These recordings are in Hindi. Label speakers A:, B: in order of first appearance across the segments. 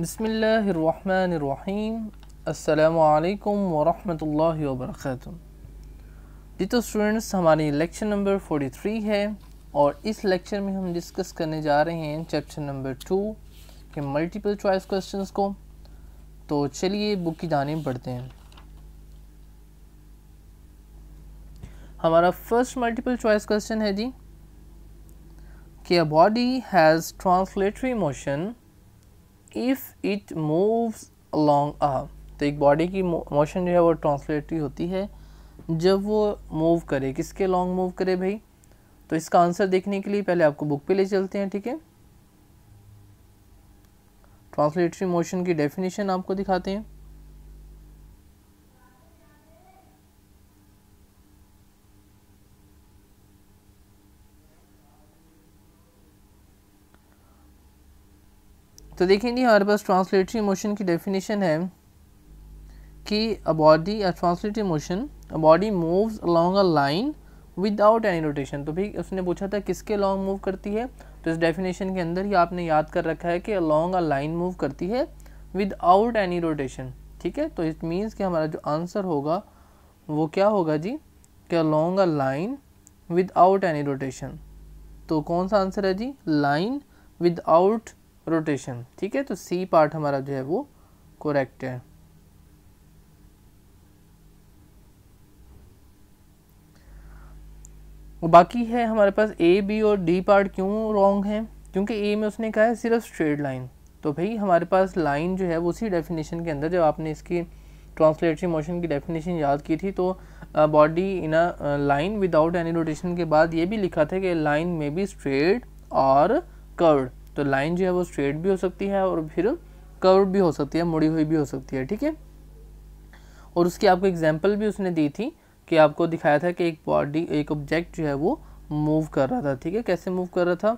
A: बिसमीम अल्लाम वरहमल वर्क जी तो स्टूडेंट्स हमारी लेक्चर नंबर 43 है और इस लेक्चर में हम डिस्कस करने जा रहे हैं चैप्टर नंबर टू के मल्टीपल चॉइस क्वेश्चंस को तो चलिए बुक की जानब बढ़ते हैं हमारा फर्स्ट मल्टीपल चॉइस क्वेश्चन है जी कि a body has translatory motion if it moves along a तो एक बॉडी की मोशन जो है वो ट्रांसलेटरी होती है जब वो मूव करे किसके लॉन्ग मूव करे भाई तो इसका आंसर देखने के लिए पहले आपको बुक पे ले चलते हैं ठीक है ट्रांसलेटरी मोशन की डेफिनेशन आपको दिखाते हैं तो जी हमारे पास ट्रांसलेटरी मोशन की डेफिनेशन है कि a body a translatory motion a body moves along a line without any rotation तो भी उसने पूछा था किसके लॉन्ग मूव करती है तो इस डेफिनेशन के अंदर ही आपने याद कर रखा है कि अलॉन्ग अ लाइन मूव करती है विदाउट एनी रोटेशन ठीक है तो इट मीन्स कि हमारा जो आंसर होगा वो क्या होगा जी कि along a line without any rotation तो कौन सा आंसर है जी लाइन विदाउट रोटेशन ठीक है तो सी पार्ट हमारा जो है वो करेक्ट है और बाकी है हमारे पास ए बी और डी पार्ट क्यों रॉन्ग है क्योंकि ए में उसने कहा है सिर्फ स्ट्रेट लाइन तो भाई हमारे पास लाइन जो है उसी डेफिनेशन के अंदर जब आपने इसकी ट्रांसलेटरी मोशन की डेफिनेशन याद की थी तो body in a line without any rotation के बाद ये भी लिखा था कि लाइन में बी स्ट्रेट और कर्ड तो लाइन जो है वो स्ट्रेट भी हो सकती है और फिर कर्व भी हो सकती है मुड़ी हुई भी हो सकती है ठीक है और उसकी आपको एग्जाम्पल भी उसने दी थी कि आपको दिखाया था कि एक बॉडी एक ऑब्जेक्ट जो है वो मूव कर रहा था ठीक है कैसे मूव कर रहा था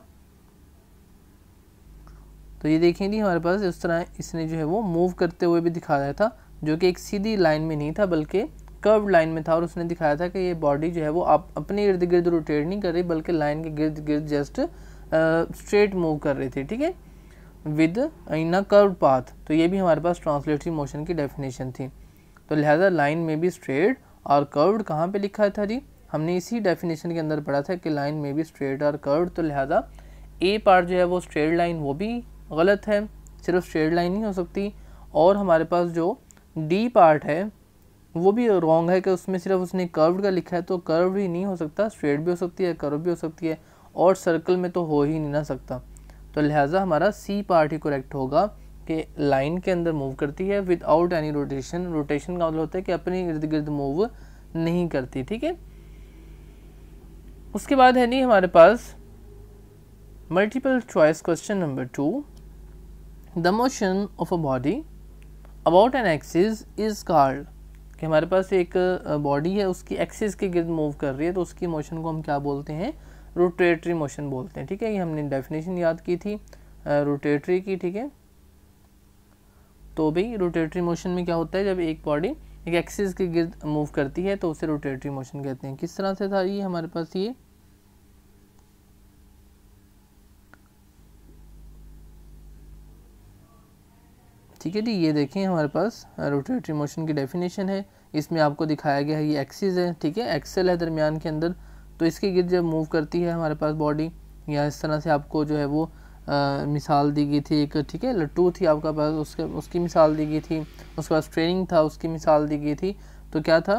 A: तो ये देखें जी हमारे पास इस तरह इसने जो है वो मूव करते हुए भी दिखाया था जो कि एक सीधी लाइन में नहीं था बल्कि कर्व लाइन में था और उसने दिखाया था कि ये बॉडी जो है वो आप अपने इर्द गिर्द रोटेट नहीं कर रही बल्कि लाइन के गिर्द गिर्द जस्ट स्ट्रेट मूव कर रहे थे ठीक है within a curve path तो ये भी हमारे पास ट्रांसलेटरी मोशन की डेफिनेशन थी तो लिहाजा लाइन में भी स्ट्रेट और कर्व्ड कहाँ पे लिखा था जी हमने इसी डेफिनेशन के अंदर पढ़ा था कि लाइन में भी स्ट्रेट और कर्व्ड तो लिहाजा ए पार्ट जो है वो स्ट्रेट लाइन वो भी गलत है सिर्फ स्ट्रेट लाइन नहीं हो सकती और हमारे पास जो डी पार्ट है वो भी रॉन्ग है कि उसमें सिर्फ उसने कर्व्ड का लिखा है तो कर्व ही नहीं हो सकता स्ट्रेट भी हो सकती है कर्व भी हो सकती है और सर्कल में तो हो ही नहीं ना सकता तो लिहाजा हमारा सी पार्ट ही करेक्ट होगा कि लाइन के अंदर मूव करती है विदाउट एनी रोटेशन रोटेशन का मतलब होता है कि अपने इर्द गिर्द मूव नहीं करती ठीक है उसके बाद है नहीं हमारे पास multiple choice question number two the motion of a body about an axis is called कि हमारे पास एक बॉडी है उसकी एक्सिस के गिर्द मूव कर रही है तो उसकी मोशन को हम क्या बोलते हैं रोटेटरी मोशन बोलते हैं ठीक है ये हमने डेफिनेशन याद की थी रोटेटरी की ठीक है तो भी रोटेटरी मोशन में क्या होता है जब एक बॉडी एक एक्सिस के गिर्द मूव करती है तो उसे रोटेटरी मोशन कहते हैं किस तरह से था ये हमारे पास ये ठीक है जी ये देखें हमारे पास रोटेटरी मोशन की डेफिनेशन है इसमें आपको दिखाया गया है ये एक्सिस है ठीक है एक्सेल है दरमियान के अंदर तो इसके गिर जब मूव करती है हमारे पास बॉडी या इस तरह से आपको जो है वो आ, मिसाल दी गई थी एक ठीक है लट्टू थी आपका पास उसके उसकी मिसाल दी गई थी उसके पास ट्रेनिंग था उसकी मिसाल दी गई थी तो क्या था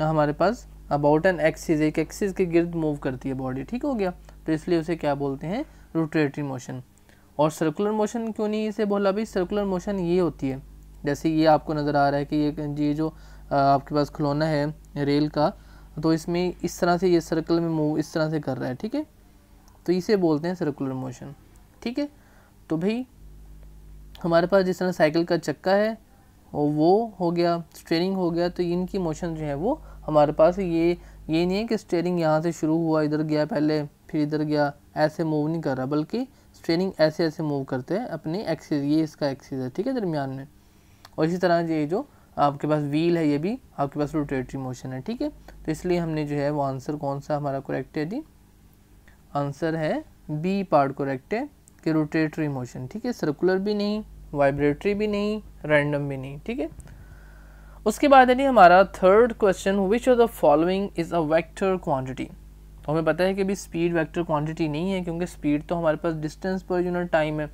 A: हमारे पास अबाउट एन एक्सिस एक एक्सिस के गिर्द मूव करती है बॉडी ठीक हो गया तो इसलिए उसे क्या बोलते हैं रोटेटरी मोशन और सर्कुलर मोशन क्यों नहीं इसे बोला भी सर्कुलर मोशन ये होती है जैसे ये आपको नज़र आ रहा है कि ये ये जो आपके पास खिलौना है रेल का तो इसमें इस तरह से ये सर्कल में मूव इस तरह से कर रहा है ठीक है तो इसे बोलते हैं सर्कुलर मोशन ठीक है तो भाई हमारे पास जिस तरह साइकिल का चक्का है वो हो गया स्टेयरिंग हो गया तो इनकी मोशन जो है वो हमारे पास ये ये नहीं है कि स्टेयरिंग यहाँ से शुरू हुआ इधर गया पहले फिर इधर गया ऐसे मूव नहीं कर रहा बल्कि स्टेयरिंग ऐसे ऐसे मूव करते हैं अपने एक्सिस ये इसका एक्सिस है ठीक है दरमियान में और इसी तरह ये जो आपके पास व्हील है ये भी आपके पास रोटेटरी मोशन है ठीक है तो इसलिए हमने जो है वो आंसर कौन सा हमारा करेक्ट है जी आंसर है बी पार्ट करेक्ट है कि रोटेटरी मोशन ठीक है सर्कुलर भी नहीं वाइब्रेटरी भी नहीं रैंडम भी नहीं ठीक है उसके बाद है जी हमारा third question which of the following is a vector quantity तो हमें पता है कि अभी स्पीड वैक्टर क्वान्टिटी नहीं है क्योंकि स्पीड तो हमारे पास डिस्टेंस पर यूनिट टाइम है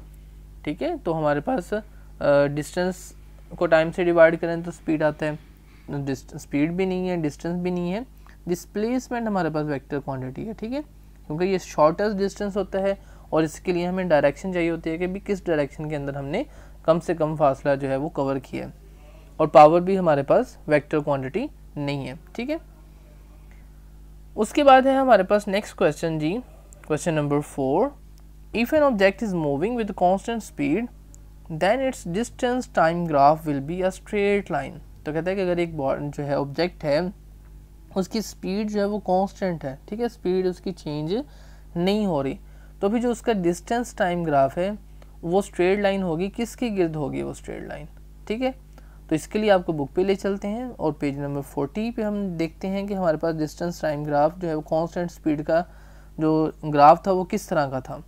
A: ठीक है तो हमारे पास डिस्टेंस को टाइम से डिवाइड करें तो स्पीड आता है स्पीड भी नहीं है डिस्टेंस भी नहीं है डिस्प्लेसमेंट हमारे पास वेक्टर क्वांटिटी है ठीक है क्योंकि ये शॉर्टेस्ट डिस्टेंस होता है और इसके लिए हमें डायरेक्शन चाहिए होती है कि भी किस डायरेक्शन के अंदर हमने कम से कम फासला जो है वो कवर किया है और पावर भी हमारे पास वैक्टर क्वान्टिटी नहीं है ठीक है उसके बाद है हमारे पास नेक्स्ट क्वेश्चन जी question number four if an object is moving with constant speed then its distance time graph will be a straight line तो कहते हैं कि अगर एक जो है ऑब्जेक्ट है उसकी स्पीड जो है वो कांस्टेंट है ठीक है स्पीड उसकी चेंज नहीं हो रही तो फिर जो उसका डिस्टेंस टाइम ग्राफ है वो स्ट्रेट लाइन होगी किसके गिर्द होगी वो स्ट्रेट लाइन ठीक है तो इसके लिए आपको बुक पे ले चलते हैं और पेज नंबर फोर्टी पे हम देखते हैं कि हमारे पास डिस्टेंस टाइम ग्राफ जो है वो कॉन्स्टेंट स्पीड का जो ग्राफ था वो किस तरह का था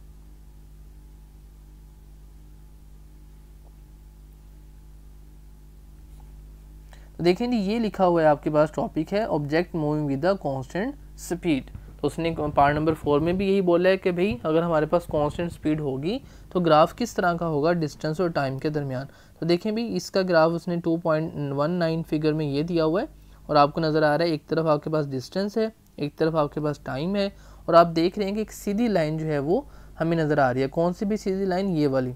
A: तो जी ये लिखा हुआ है आपके पास टॉपिक है object moving with the constant speed तो उसने पार्ट नंबर फोर में भी यही बोला है कि भाई अगर हमारे पास कांस्टेंट स्पीड होगी तो ग्राफ किस तरह का होगा डिस्टेंस और टाइम के दरमियान तो देखें भाई इसका ग्राफ उसने 2.19 फिगर में ये दिया हुआ है और आपको नज़र आ रहा है एक तरफ आपके पास डिस्टेंस है एक तरफ आपके पास टाइम है और आप देख रहे हैं कि एक सीधी लाइन जो है वो हमें नज़र आ रही है कौन सी भी सीधी लाइन ये वाली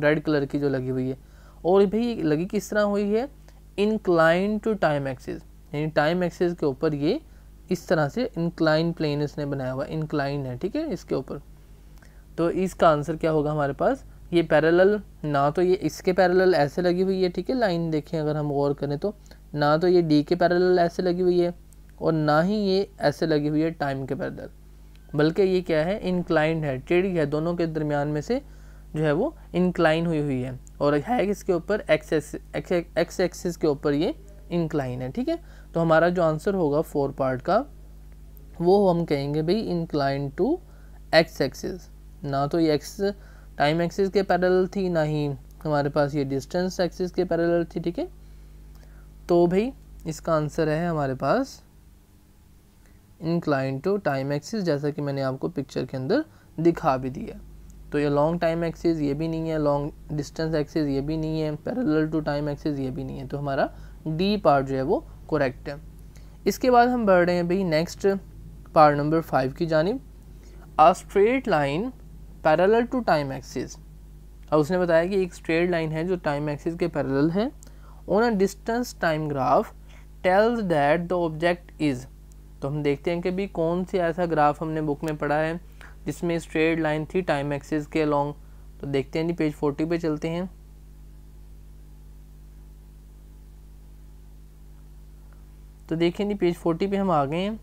A: रेड कलर की जो लगी हुई है और भाई लगी किस तरह हुई है इंक्लाइन टू टाइम एक्सिस यानी टाइम एक्सिस के ऊपर ये इस तरह से इंक्लाइन प्लेन इसने बनाया हुआ इंक्लाइन है ठीक है इसके ऊपर तो इसका आंसर क्या होगा हमारे पास ये पैरेलल ना तो ये इसके पैरेलल ऐसे लगी हुई है ठीक है लाइन देखें अगर हम गौर करें तो ना तो ये डी के पैरेलल ऐसे लगी हुई है और ना ही ये ऐसे लगी हुई है टाइम के पैरेलल बल्कि ये क्या है इंक्लाइंड है टेढ़ी है दोनों के दरमियान में से जो है वो इंक्लाइन हुई हुई है और है इसके ऊपर एक्स एक्स एक्सिस के ऊपर ये इंक्लाइन है ठीक है तो हमारा जो आंसर होगा फोर पार्ट का वो हम कहेंगे भाई इंक्लाइन टू एक्स एक्सिस ना तो ये एक्स टाइम एक्सिस के पैरल थी ना ही हमारे पास ये डिस्टेंस एक्सिस के पैरल थी ठीक है तो भाई इसका आंसर है हमारे पास इंक्लाइन टू टाइम एक्सिस जैसा कि मैंने आपको पिक्चर के अंदर दिखा भी दिया तो ये लॉन्ग टाइम एक्सिस ये भी नहीं है लॉन्ग डिस्टेंस एक्सिस ये भी नहीं है पैरेलल टू टाइम एक्सिस ये भी नहीं है तो हमारा डी पार्ट जो है वो करेक्ट है इसके बाद हम बढ़ रहे हैं भाई नेक्स्ट पार्ट नंबर फाइव की जानब a straight line parallel to time axis और उसने बताया कि एक स्ट्रेट लाइन है जो टाइम एक्सिस के पैरेलल है on a distance time graph tells that the object is तो हम देखते हैं कि भाई कौन सी ऐसा ग्राफ हमने बुक में पढ़ा है जिसमें स्ट्रेट लाइन थी टाइम एक्सिस के अलॉन्ग तो देखते हैं जी पेज फोर्टी पे चलते हैं तो देखें जी पेज फोर्टी पे हम आ गए हैं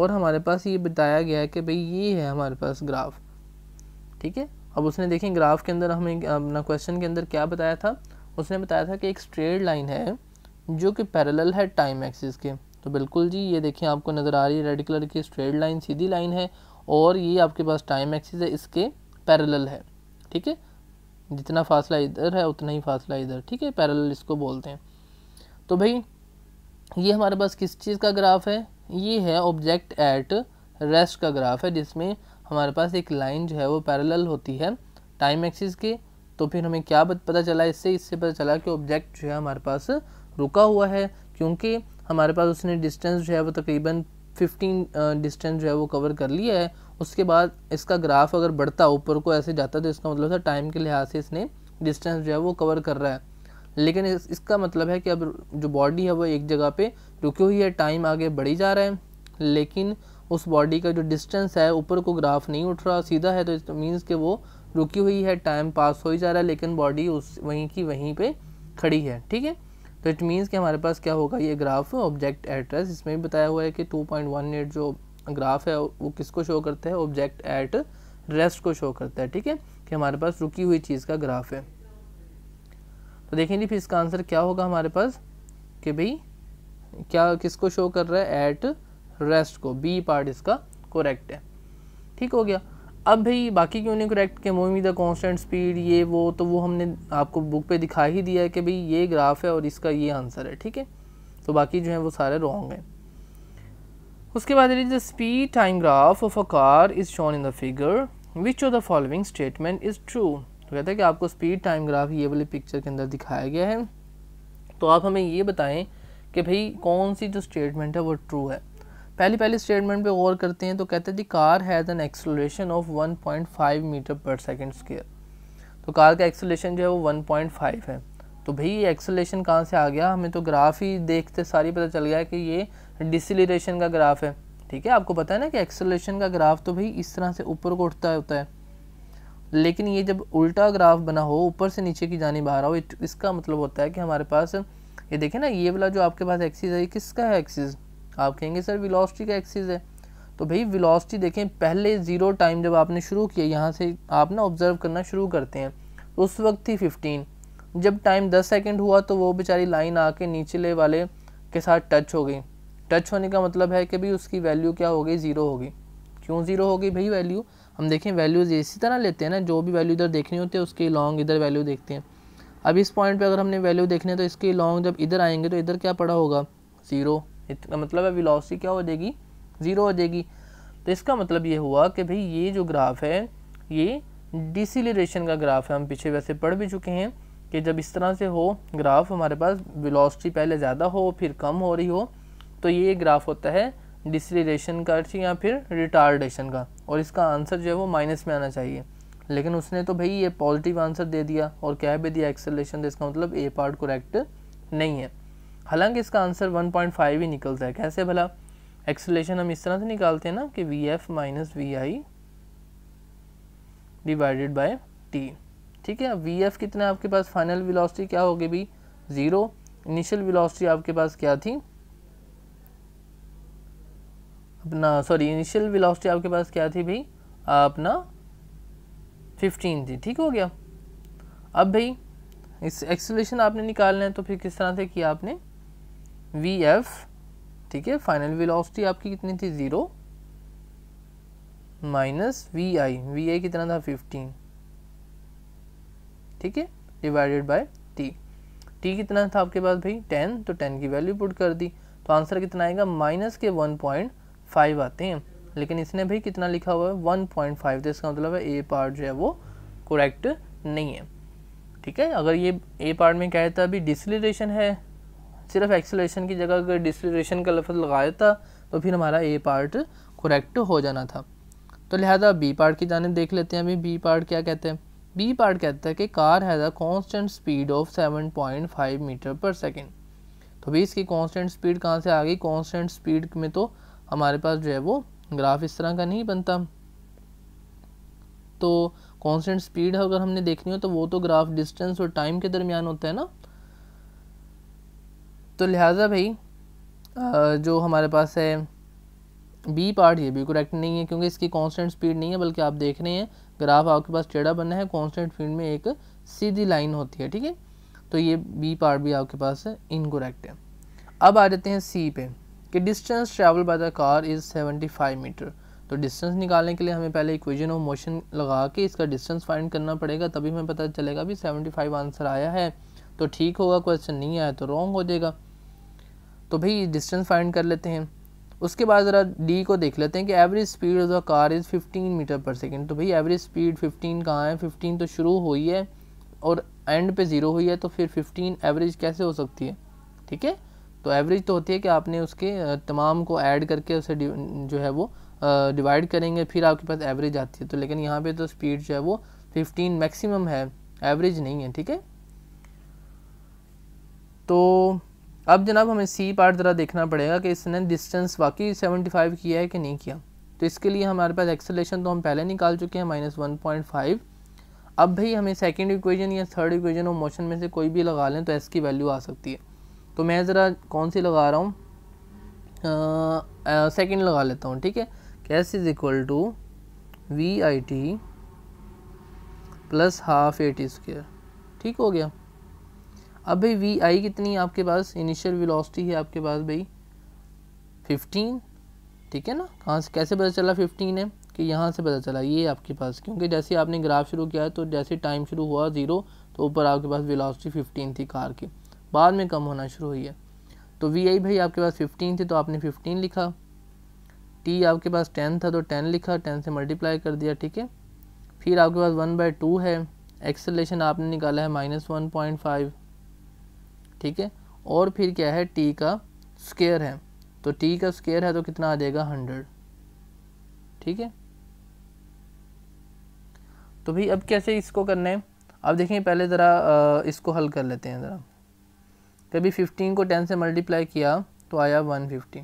A: और हमारे पास ये बताया गया है कि भाई ये है हमारे पास ग्राफ ठीक है अब उसने देखें ग्राफ के अंदर हमें अपना क्वेश्चन के अंदर क्या बताया था उसने बताया था कि एक स्ट्रेट लाइन है जो कि पैरेलल है टाइम एक्सिस के तो बिल्कुल जी ये देखें आपको नज़र आ रही है रेड कलर की स्ट्रेट लाइन सीधी लाइन है और ये आपके पास टाइम एक्सिस है इसके पैरेलल है ठीक है जितना फासला इधर है उतना ही फासला इधर ठीक है पैरेलल इसको बोलते हैं तो भाई ये हमारे पास किस चीज़ का ग्राफ है ये है ऑब्जेक्ट एट रेस्ट का ग्राफ है जिसमें हमारे पास एक लाइन जो है वो पैरेलल होती है टाइम एक्सिस के तो फिर हमें क्या पता चला इससे इससे पता चला कि ऑब्जेक्ट जो है हमारे पास रुका हुआ है क्योंकि हमारे पास उसने डिस्टेंस जो है वो तकरीबन फिफ्टीन डिस्टेंस uh, जो है वो कवर कर लिया है उसके बाद इसका ग्राफ अगर बढ़ता ऊपर को ऐसे जाता तो इसका मतलब था टाइम के लिहाज से इसने डिस्टेंस जो है वो कवर कर रहा है लेकिन इस, इसका मतलब है कि अब जो बॉडी है वो एक जगह पे रुकी हुई है टाइम आगे बढ़ी जा रहा है लेकिन उस बॉडी का जो डिस्टेंस है ऊपर को ग्राफ नहीं उठ रहा सीधा है तो, इस मीन्स कि वो रुकी हुई है टाइम पास हो ही जा रहा है लेकिन बॉडी उस वहीं की वहीं पर खड़ी है ठीक है तो इट मीन्स कि हमारे पास क्या होगा ये ग्राफ ऑब्जेक्ट एड्रेस इसमें भी बताया हुआ है कि 2.18 जो ग्राफ है वो किसको शो करता है ऑब्जेक्ट एट रेस्ट को शो करता है ठीक है कि हमारे पास रुकी हुई चीज़ का ग्राफ है तो देखें जी फिर इसका आंसर क्या होगा हमारे पास कि भाई क्या किसको शो कर रहा है एट रेस्ट को बी पार्ट इसका करेक्ट है ठीक हो गया अब भाई बाकी क्यों नहीं करेक्ट के मूव द कॉन्स्टेंट स्पीड ये वो तो वो हमने आपको बुक पे दिखा ही दिया है कि भाई ये ग्राफ है और इसका ये आंसर है ठीक है तो बाकी जो है वो सारे रॉन्ग हैं उसके बाद is the speed time graph of a car is shown in the figure which of the following statement is true तो कहता है कि आपको स्पीड टाइम ग्राफ ये वाले पिक्चर के अंदर दिखाया गया है तो आप हमें ये बताएं कि भाई कौन सी जो स्टेटमेंट है वो ट्रू है पहली पहली स्टेटमेंट पे गौर करते हैं तो कहते हैं जी car has an acceleration of 1.5 metre per second square तो कार का एक्सलेशन जो है वो 1.5 है तो भाई ये एक्सलेशन कहाँ से आ गया हमें तो ग्राफ ही देखते सारी पता चल गया कि ये डिसलेशन का ग्राफ है ठीक है आपको पता है ना कि एक्सलेशन का ग्राफ तो भाई इस तरह से ऊपर को उठता होता है लेकिन ये जब उल्टा ग्राफ बना हो ऊपर से नीचे की जानी बाहर हो इसका मतलब होता है कि हमारे पास ये देखें ना ये वाला जो आपके पास एक्सिस है ये किसका है एक्सिस आप कहेंगे सर विलोसटी का एक्सिस है तो भाई विलोसटी देखें पहले ज़ीरो टाइम जब आपने शुरू किया यहाँ से आप ना ऑब्ज़र्व करना शुरू करते हैं उस वक्त थी फिफ्टीन जब टाइम दस सेकेंड हुआ तो वो बेचारी लाइन आके निचले वाले के साथ टच हो गई टच होने का मतलब है कि भाई उसकी वैल्यू क्या हो गई ज़ीरो होगी क्यों ज़ीरो हो गई भाई वैल्यू हम देखें वैल्यूज़ इसी तरह लेते हैं ना जो भी वैल्यू इधर देखनी होती है उसके लॉन्ग इधर वैल्यू देखते हैं अब इस पॉइंट पे अगर हमने वैल्यू देखने तो इसके लॉन्ग जब इधर आएंगे तो इधर क्या पड़ा होगा ज़ीरो इतना मतलब है विलोसिटी क्या हो जाएगी ज़ीरो हो जाएगी तो इसका मतलब ये हुआ कि भाई ये जो ग्राफ है ये डिसिलेशन का ग्राफ है हम पीछे वैसे पढ़ भी चुके हैं कि जब इस तरह से हो ग्राफ हमारे पास वेलोसिटी पहले ज़्यादा हो फिर कम हो रही हो तो ये ग्राफ होता है डिसलेशन का या फिर रिटार्डेशन का और इसका आंसर जो है वो माइनस में आना चाहिए लेकिन उसने तो भाई ये पॉजिटिव आंसर दे दिया और कह भी दिया एक्सेलेशन तो इसका मतलब ए पार्ट कुरेक्ट नहीं है हालांकि इसका आंसर 1.5 ही निकलता है कैसे भला एक्सलेशन हम इस तरह से निकालते हैं ना कि V F minus we I divided by T ठीक है वी एफ कितना आपके पास फाइनल विलॉसिटी क्या होगी भी ज़ीरो इनिशियल विलॉसिटी आपके पास क्या थी अपना सॉरी इनिशियल विलॉसिटी आपके पास क्या थी भाई अपना फिफ्टीन थी ठीक हो गया अब भाई इस एक्सलेशन आपने निकालना है तो फिर किस तरह से किया आपने वी एफ ठीक है फाइनल वेलोसिटी आपकी कितनी थी zero minus we I V I कितना था फिफ्टीन ठीक है डिवाइडेड बाय टी टी कितना था आपके पास भाई टेन तो टेन की वैल्यू पुट कर दी तो आंसर कितना आएगा माइनस के वन पॉइंट फाइव आते हैं लेकिन इसने भाई कितना लिखा हुआ है वन पॉइंट फाइव तो इसका मतलब है ए पार्ट जो है वो करेक्ट नहीं है ठीक है अगर ये ए पार्ट में क्या रहता है तो अभी डिसलेशन है सिर्फ एक्सेलेशन की जगह अगर डिस्प्लेशन का लफ्ज़ लगाया था तो फिर हमारा ए पार्ट करेक्ट हो जाना था तो लिहाजा बी पार्ट की जानब देख लेते हैं अभी बी पार्ट क्या कहते हैं बी पार्ट कहता है कि car has a constant speed of 7.5 metre per second तो भी इसकी कांस्टेंट स्पीड कहाँ से आ गई कांस्टेंट स्पीड में तो हमारे पास जो है वो ग्राफ इस तरह का नहीं बनता तो कांस्टेंट स्पीड अगर हमने देखनी हो तो वो तो ग्राफ डिस्टेंस और टाइम के दरमियान होता है ना तो लिहाजा भाई जो हमारे पास है बी पार्ट ये भी करेक्ट नहीं है क्योंकि इसकी कांस्टेंट स्पीड नहीं है बल्कि आप देख रहे हैं ग्राफ आपके पास टेढ़ा बना है कांस्टेंट स्पीड में एक सीधी लाइन होती है ठीक है तो ये बी पार्ट भी आपके पास इनकोरेक्ट है अब आ जाते हैं सी पे कि distance travel by the car is seventy five metre तो डिस्टेंस निकालने के लिए हमें पहले इक्वेशन ऑफ मोशन लगा के इसका डिस्टेंस फाइंड करना पड़ेगा तभी हमें पता चलेगा भी सेवेंटी फाइव आंसर आया है तो ठीक होगा क्वेश्चन नहीं आया तो रॉन्ग हो जाएगा तो भाई डिस्टेंस फाइंड कर लेते हैं उसके बाद ज़रा डी को देख लेते हैं कि average speed of the car is fifteen metre per second तो भाई एवरेज स्पीड फ़िफ्टीन कहाँ है फ़िफ्टीन तो शुरू हुई है और एंड पे ज़ीरो हुई है तो फिर फिफ्टीन एवरेज कैसे हो सकती है ठीक है तो एवरेज तो होती है कि आपने उसके तमाम को ऐड करके उसे जो है वो डिवाइड करेंगे फिर आपके पास एवरेज आती है तो लेकिन यहाँ पे तो स्पीड जो है वो 15 मैक्सिमम है एवरेज नहीं है ठीक है तो अब जनाब हमें सी पार्ट ज़रा देखना पड़ेगा कि इसने डिस्टेंस वाकई 75 किया है कि नहीं किया तो इसके लिए हमारे पास एक्सेलेशन तो हम पहले निकाल चुके हैं माइनस वन पॉइंट फाइव अब भाई हमें सेकेंड इक्वेजन या थर्ड इक्वेजन और मोशन में से कोई भी लगा लें तो एस की वैल्यू आ सकती है तो मैं ज़रा कौन सी लगा रहा हूँ सेकेंड लगा लेता हूँ ठीक है कैस is equal to we I T plus half A T square ठीक हो गया अब भाई वी आई कितनी आपके पास इनिशियल वेलोसिटी है आपके पास भाई 15 ठीक है ना कहाँ से कैसे पता चला 15 है कि यहाँ से पता चला ये आपके पास क्योंकि जैसे आपने ग्राफ शुरू किया तो जैसे टाइम शुरू हुआ ज़ीरो तो ऊपर आपके पास वेलोसिटी फिफ्टीन थी कार की बाद में कम होना शुरू हुई है तो वी आई भाई आपके पास फिफ्टीन थी तो आपने फिफ्टीन लिखा टी आपके पास टेन था तो टेन लिखा टेन से मल्टीप्लाई कर दिया ठीक है फिर आपके पास वन बाई टू है एक्सेलेशन आपने निकाला है माइनस वन पॉइंट फाइव ठीक है और फिर क्या है टी का स्केयर है तो टी का स्केयर है तो कितना आ जाएगा हंड्रेड ठीक है तो भाई अब कैसे इसको करना है अब देखें पहले ज़रा इसको हल कर लेते हैं ज़रा कभी फिफ्टीन को टेन से मल्टीप्लाई किया तो आया वन फिफ्टी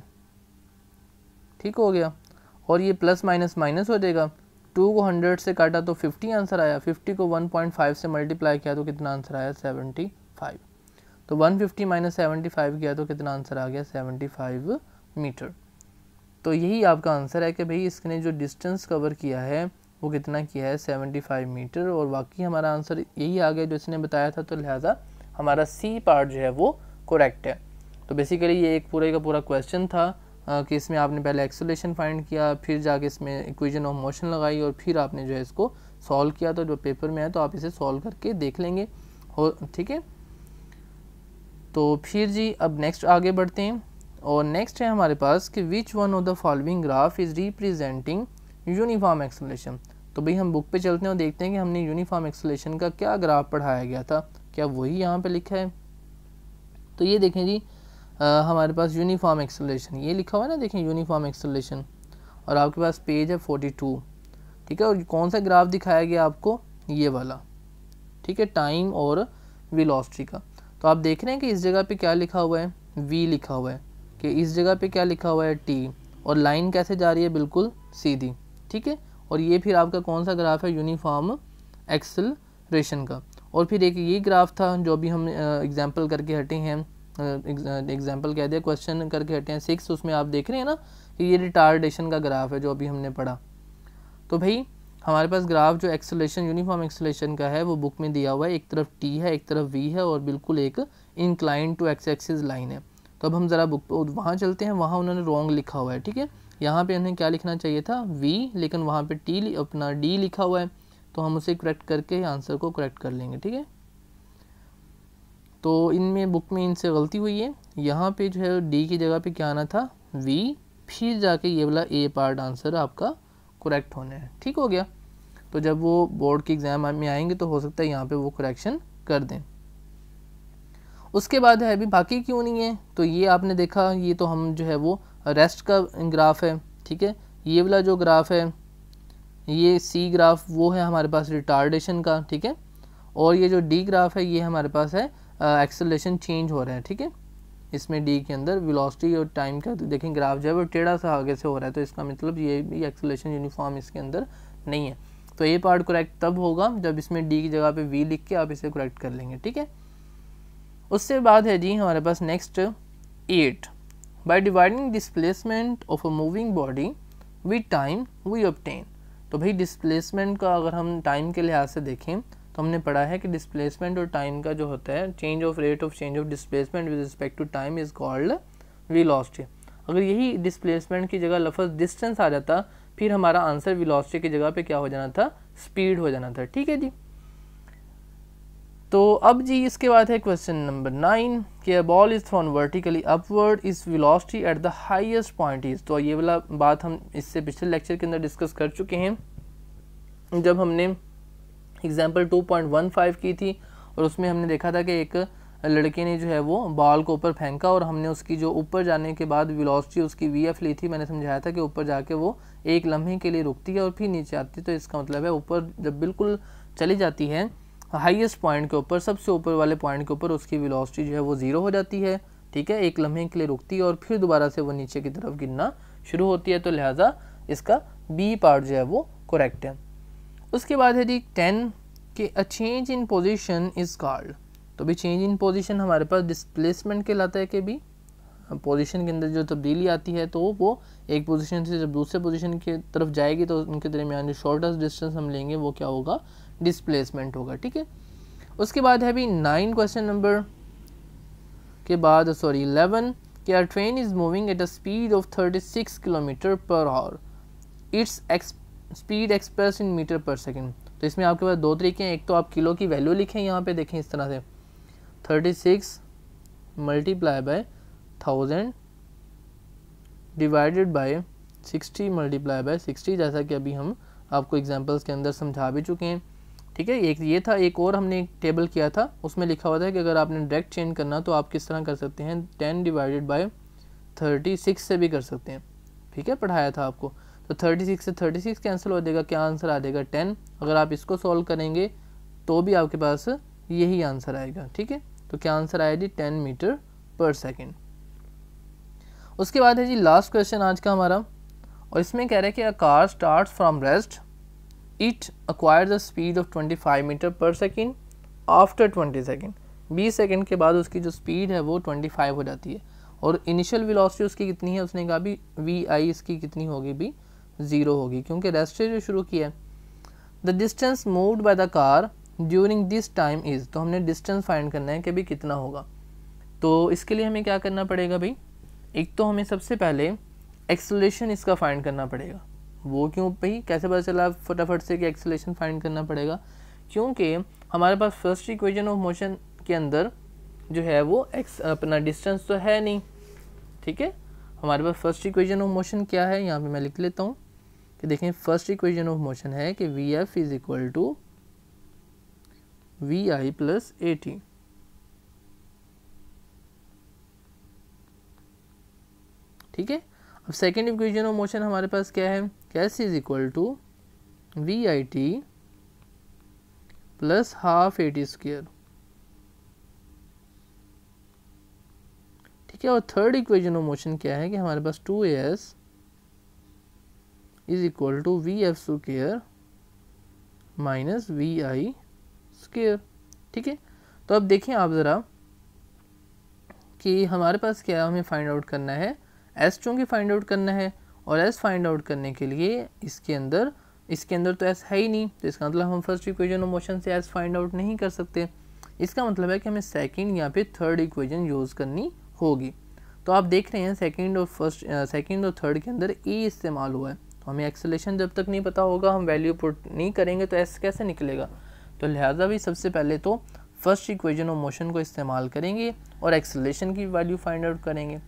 A: ठीक हो गया और ये प्लस माइनस माइनस हो जाएगा टू को हंड्रेड से काटा तो फिफ्टी आंसर आया फिफ्टी को वन पॉइंट फाइव से मल्टीप्लाई किया तो कितना आंसर आया सेवेंटी फाइव तो 150 फिफ्टी माइनस सेवेंटी किया तो कितना आंसर आ गया 75 मीटर तो यही आपका आंसर है कि भाई इसने जो डिस्टेंस कवर किया है वो कितना किया है 75 मीटर और बाकी हमारा आंसर यही आ गया जो इसने बताया था तो लिहाजा हमारा सी पार्ट जो है वो करेक्ट है तो बेसिकली ये एक पूरे का पूरा क्वेश्चन था कि इसमें आपने पहले एक्सोलेशन फाइंड किया फिर जाके इसमें इक्वेशन ऑफ मोशन लगाई और फिर आपने जो है इसको सॉल्व किया तो जो पेपर में है तो आप इसे सॉल्व करके देख लेंगे हो ठीक है तो फिर जी अब नेक्स्ट आगे बढ़ते हैं और नेक्स्ट है हमारे पास कि which one of the following graph is representing uniform acceleration तो भाई हम बुक पे चलते हैं और देखते हैं कि हमने यूनिफॉर्म एक्सलेशन का क्या ग्राफ पढ़ाया गया था क्या वही यहाँ पे लिखा है तो ये देखें जी आ, हमारे पास यूनिफॉर्म एक्सलेशन ये लिखा हुआ है ना देखें यूनिफॉर्म एक्सलेशन और आपके पास पेज है फोर्टी टू ठीक है और कौन सा ग्राफ दिखाया गया आपको ये वाला ठीक है टाइम और विलॉस्ट्री का तो आप देख रहे हैं कि इस जगह पे क्या लिखा हुआ है वी लिखा हुआ है कि इस जगह पे क्या लिखा हुआ है टी और लाइन कैसे जा रही है बिल्कुल सीधी ठीक है और ये फिर आपका कौन सा ग्राफ है यूनिफॉर्म रेशन का और फिर एक ये ग्राफ था जो अभी हम एग्जाम्पल करके हटे हैं एग्जाम्पल कह दिया क्वेश्चन करके हटे हैं सिक्स उसमें आप देख रहे हैं ना कि ये रिटार्डेशन का ग्राफ है जो अभी हमने पढ़ा तो भाई हमारे पास ग्राफ जो एक्सलेशन यूनिफॉर्म एक्सलेशन का है वो बुक में दिया हुआ है एक तरफ टी है एक तरफ वी है और बिल्कुल एक incline to x axis line है तो अब हम ज़रा बुक पर वहाँ चलते हैं वहाँ उन्होंने रॉन्ग लिखा हुआ है ठीक है यहाँ पे उन्हें क्या लिखना चाहिए था वी लेकिन वहाँ पे टी अपना डी लिखा हुआ है तो हम उसे करेक्ट करके आंसर को करेक्ट कर लेंगे ठीक है तो इनमें बुक में इनसे गलती हुई है यहाँ पे जो है डी की जगह पे क्या आना था वी फिर जाके ये वाला ए पार्ट आंसर आपका करेक्ट होने हैं ठीक हो गया तो जब वो बोर्ड के एग्ज़ाम में आएंगे तो हो सकता है यहाँ पे वो करेक्शन कर दें उसके बाद है अभी बाकी क्यों नहीं है तो ये आपने देखा ये तो हम जो है वो रेस्ट का ग्राफ है ठीक है ये वाला जो ग्राफ है ये सी ग्राफ वो है हमारे पास रिटार्डेशन का ठीक है और ये जो डी ग्राफ है ये हमारे पास है एक्सलेशन चेंज हो रहा है ठीक है इसमें डी के अंदर वेलोसिटी और टाइम का तो देखें ग्राफ जो है वो टेढ़ा सा आगे से हो रहा है तो इसका मतलब ये भी एक्सलेशन यूनिफॉर्म इसके अंदर नहीं है तो ये पार्ट करेक्ट तब होगा जब इसमें डी की जगह पे वी लिख के आप इसे करेक्ट कर लेंगे ठीक है उससे बाद है जी हमारे पास next eight by dividing displacement of a moving body with time we obtain तो भाई डिसप्लेसमेंट का अगर हम टाइम के लिहाज से देखें तो हमने पढ़ा है कि डिस्प्लेसमेंट और टाइम का जो होता है change of rate of change of displacement with respect to time is called velocity अगर यही डिस्प्लेसमेंट की जगह लफज डिस्टेंस आ जाता फिर हमारा आंसर वेलोसिटी की जगह पे क्या हो जाना था स्पीड हो जाना था ठीक है जी तो अब जी इसके बाद है क्वेश्चन नंबर नाइन कि a ball is thrown vertically upward is velocity at the highest point is तो ये वाला बात हम इससे पिछले लेक्चर के अंदर डिस्कस कर चुके हैं जब हमने example two point one five की थी और उसमें हमने देखा था कि एक लड़के ने जो है वो बॉल को ऊपर फेंका और हमने उसकी जो ऊपर जाने के बाद वेलोसिटी उसकी एफ ली थी मैंने समझाया था कि ऊपर जाके वो एक लम्हे के लिए रुकती है और फिर नीचे आती है तो इसका मतलब है ऊपर जब बिल्कुल चली जाती है हाईएस्ट पॉइंट के ऊपर सबसे ऊपर वाले पॉइंट के ऊपर उसकी विलॉसिटी जो है वो ज़ीरो हो जाती है ठीक है एक लम्हे के लिए रुकती है और फिर दोबारा से वो नीचे की तरफ गिरना शुरू होती है तो लिहाजा इसका बी पार्ट जो है वो करेक्ट है उसके बाद है जी टेन के a change in position is called तो भी चेंज इन पोजिशन हमारे पास डिस्प्लेसमेंट के लाता है कि भी पोजीशन के अंदर जो तब्दीली आती है तो वो एक पोजीशन से जब दूसरे पोजीशन की तरफ जाएगी तो उनके दरमियान जो शॉर्टेस्ट डिस्टेंस हम लेंगे वो क्या होगा डिस्प्लेसमेंट होगा ठीक है उसके बाद है भी नाइन क्वेश्चन नंबर के बाद सॉरी इलेवन के a train is moving at a speed of thirty six kilometre per hour its x speed express in metre per second तो इसमें आपके पास दो तरीके हैं एक तो आप किलो की वैल्यू लिखें यहाँ पे देखें इस तरह से thirty six multiply by thousand divided by sixty multiply by sixty जैसा कि अभी हम आपको एग्जाम्पल्स के अंदर समझा भी चुके हैं ठीक है एक ये था एक और हमने एक टेबल किया था उसमें लिखा हुआ था कि अगर आपने डायरेक्ट चेंज करना तो आप किस तरह कर सकते हैं ten divided by thirty six से भी कर सकते हैं ठीक है पढ़ाया था आपको तो 36 से 36 कैंसिल हो जाएगा क्या आंसर आ जाएगा 10 अगर आप इसको सॉल्व करेंगे तो भी आपके पास यही आंसर आएगा ठीक है तो क्या आंसर आया जी 10 मीटर पर सेकेंड उसके बाद है जी लास्ट क्वेश्चन आज का हमारा और इसमें कह रहे हैं कि a car start from rest it acquire the speed of five metre per second after twenty second 20 second के बाद उसकी जो स्पीड है वो 25 हो जाती है और इनिशियल वेलोसिटी उसकी कितनी है उसने कहा भी वी आई इसकी कितनी होगी भी ज़ीरो होगी क्योंकि रेस्ट जो शुरू किया है the distance moved by the car during this time is तो हमने डिस्टेंस फाइंड करना है कि भाई कितना होगा तो इसके लिए हमें क्या करना पड़ेगा भाई एक तो हमें सबसे पहले एक्सलेशन इसका फाइंड करना पड़ेगा वो क्यों भाई कैसे पता चला फटाफट से कि एक्सलेशन फाइंड करना पड़ेगा क्योंकि हमारे पास फर्स्ट इक्वेशन ऑफ मोशन के अंदर जो है वो एक्स अपना डिस्टेंस तो है नहीं ठीक है हमारे पास फर्स्ट इक्वेशन ऑफ मोशन क्या है यहाँ पे मैं लिख लेता हूँ कि देखें फर्स्ट इक्वेशन ऑफ मोशन है कि we f is equal to we i plus a t ठीक है अब सेकेंड इक्वेशन ऑफ मोशन हमारे पास क्या है s is equal to we I T plus half A T square ठीक है और थर्ड इक्वेशन ऑफ मोशन क्या है कि हमारे पास two a s is equal to v f square minus we i square ठीक है तो अब देखें आप ज़रा कि हमारे पास क्या हमें फाइंड आउट करना है एस चूँकि फाइंड आउट करना है और एस फाइंड आउट करने के लिए इसके अंदर इसके अंदर तो एस है ही नहीं तो इसका मतलब हम फर्स्ट इक्वेशन ऑफ मोशन से एस फाइंड आउट नहीं कर सकते इसका मतलब है कि हमें सेकेंड या फिर थर्ड इक्वेशन यूज़ करनी होगी तो आप देख रहे हैं सेकेंड और फर्स्ट सेकेंड और थर्ड के अंदर ए इस्तेमाल हुआ है हमें एक्सेलेशन जब तक नहीं पता होगा हम वैल्यू पुट नहीं करेंगे तो एस कैसे निकलेगा तो लिहाजा भी सबसे पहले तो फर्स्ट इक्वेजन ऑफ मोशन को इस्तेमाल करेंगे और एक्सेलेशन की वैल्यू फाइंड आउट करेंगे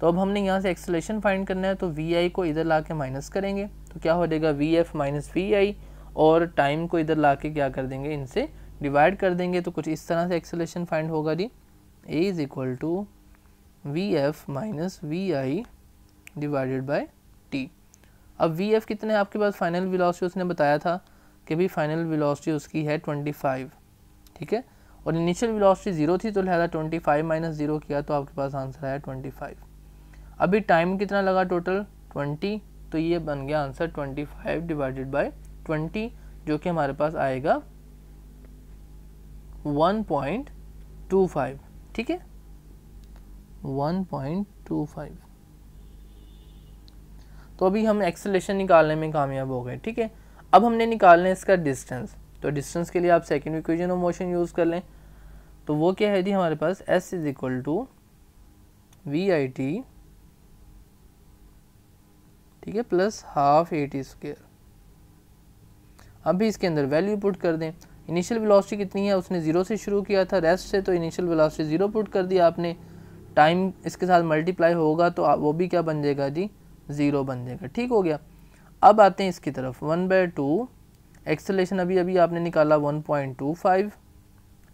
A: तो अब हमने यहाँ से एक्सेलेशन फाइंड करना है तो वी आई को इधर ला के माइनस करेंगे तो क्या हो जाएगा v F minus we i और टाइम को इधर ला के क्या कर देंगे इनसे डिवाइड कर देंगे तो कुछ इस तरह से एक्सेलेशन फाइंड होगा जी a is equal to v F minus we I divided by अब वी एफ कितने आपके पास फाइनल विलॉसिटी उसने बताया था कि भाई फाइनल विलॉसिटी उसकी है ट्वेंटी फाइव ठीक है और इनिशियल विलॉसिटी ज़ीरो थी तो लिहाजा ट्वेंटी फाइव माइनस ज़ीरो किया तो आपके पास आंसर आया ट्वेंटी फाइव अभी टाइम कितना लगा टोटल ट्वेंटी तो ये बन गया answer twenty five divided by twenty जो कि हमारे पास आएगा वन पॉइंट टू फाइव ठीक है वन पॉइंट टू फाइव तो अभी हम एक्सेलेशन निकालने में कामयाब हो गए ठीक है अब हमने निकालना है इसका डिस्टेंस तो डिस्टेंस के लिए आप second equation of motion use कर लें तो वो क्या है जी हमारे पास s is equal to we I t ठीक है plus half A T square अभी इसके अंदर वैल्यू पुट कर दें इनिशियल वेलोसिटी कितनी है उसने ज़ीरो से शुरू किया था रेस्ट से तो इनिशियल वेलोसिटी ज़ीरो पुट कर दिया आपने टाइम इसके साथ मल्टीप्लाई होगा तो वो भी क्या बन जाएगा जी ज़ीरो बन जाएगा ठीक हो गया अब आते हैं इसकी तरफ वन बाय टू एक्सलेशन अभी अभी आपने निकाला वन पॉइंट टू फाइव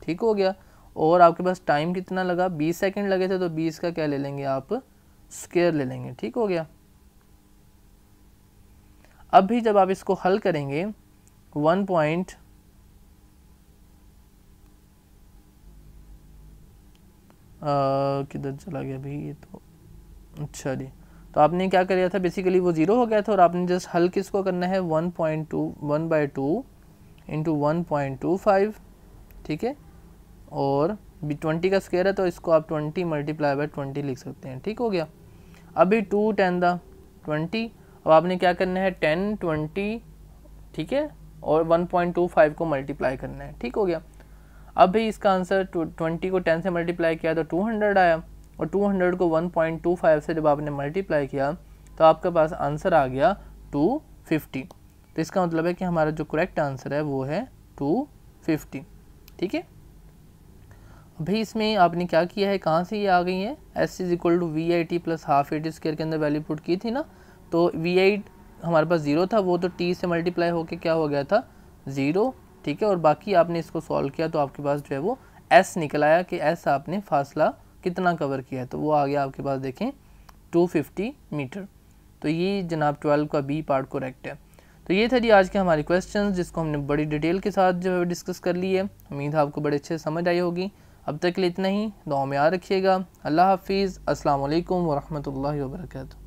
A: ठीक हो गया और आपके पास टाइम कितना लगा बीस सेकेंड लगे थे तो बीस का क्या ले लेंगे आप स्केयर ले लेंगे ठीक हो गया अब भी जब आप इसको हल करेंगे वन पॉइंट किधर चला गया अभी ये तो अच्छा जी तो आपने क्या कर लिया था बेसिकली वो ज़ीरो हो गया था और आपने जस्ट हल किसको करना है one point two one by two into one point two five ठीक है और भी ट्वेंटी का स्केयर है तो इसको आप ट्वेंटी मल्टीप्लाई बाई ट्वेंटी लिख सकते हैं ठीक हो गया अभी टू टेन द ट्वेंटी अब आपने क्या करना है टेन ट्वेंटी ठीक है और वन पॉइंट टू फाइव को मल्टीप्लाई करना है ठीक हो गया अब भी इसका आंसर ट्वेंटी को टेन से मल्टीप्लाई किया तो टू हंड्रेड आया और 200 को 1.25 से जब आपने मल्टीप्लाई किया तो आपके पास आंसर आ गया 250 तो इसका मतलब है कि हमारा जो करेक्ट आंसर है वो है 250 ठीक है अभी इसमें आपने क्या किया है कहाँ से ये आ गई है s is equal to we I T plus half A t square के अंदर वैल्यू पुट की थी ना तो वी आई हमारे पास ज़ीरो था वो तो टी से मल्टीप्लाई होकर क्या हो गया था ज़ीरो ठीक है और बाकी आपने इसको सॉल्व किया तो आपके पास जो है वो एस निकल आया कि एस आपने फासला कितना कवर किया है तो वो आ गया आपके पास देखें 250 मीटर तो ये जनाब ट्वेल्व का बी पार्ट करेक्ट है तो ये था जी आज के हमारे क्वेश्चन जिसको हमने बड़ी डिटेल के साथ जो है डिस्कस कर ली है उम्मीद आपको बड़े अच्छे समझ आई होगी अब तक के लिए इतना ही दुआ में याद रखिएगा अल्लाह हाफिज़ असल वालेकुम वरहमतुल्लाहि